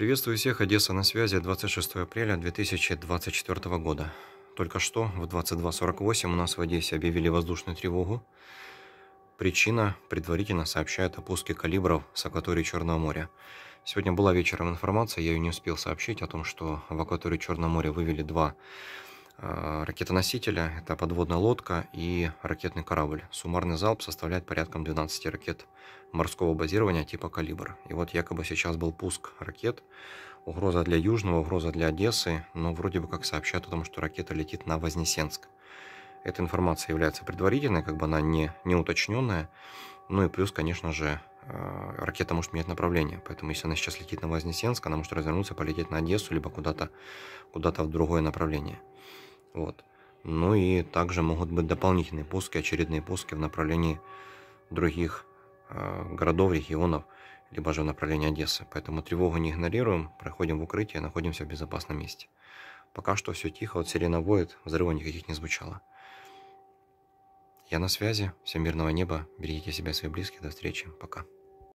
Приветствую всех, Одесса на связи, 26 апреля 2024 года. Только что в 22.48 у нас в Одессе объявили воздушную тревогу. Причина предварительно сообщает о пуске калибров с акватории Черного моря. Сегодня была вечером информация, я ее не успел сообщить о том, что в акватории Черного моря вывели два Э, ракетоносителя. Это подводная лодка и ракетный корабль. Суммарный залп составляет порядком 12 ракет морского базирования типа «Калибр». И вот якобы сейчас был пуск ракет. Угроза для Южного, угроза для Одессы. Но вроде бы как сообщают о том, что ракета летит на Вознесенск. Эта информация является предварительной, как бы она не, не уточненная. Ну и плюс, конечно же, э, ракета может менять направление. Поэтому если она сейчас летит на Вознесенск, она может развернуться, полететь на Одессу, либо куда-то куда, -то, куда -то в другое направление. Вот. Ну и также могут быть дополнительные пуски, очередные пуски в направлении других э, городов, регионов, либо же в направлении Одессы. Поэтому тревогу не игнорируем, проходим в укрытие, находимся в безопасном месте. Пока что все тихо, вот сирена воет, взрывов никаких не звучало. Я на связи, всем мирного неба, берегите себя и своих близких, до встречи, пока.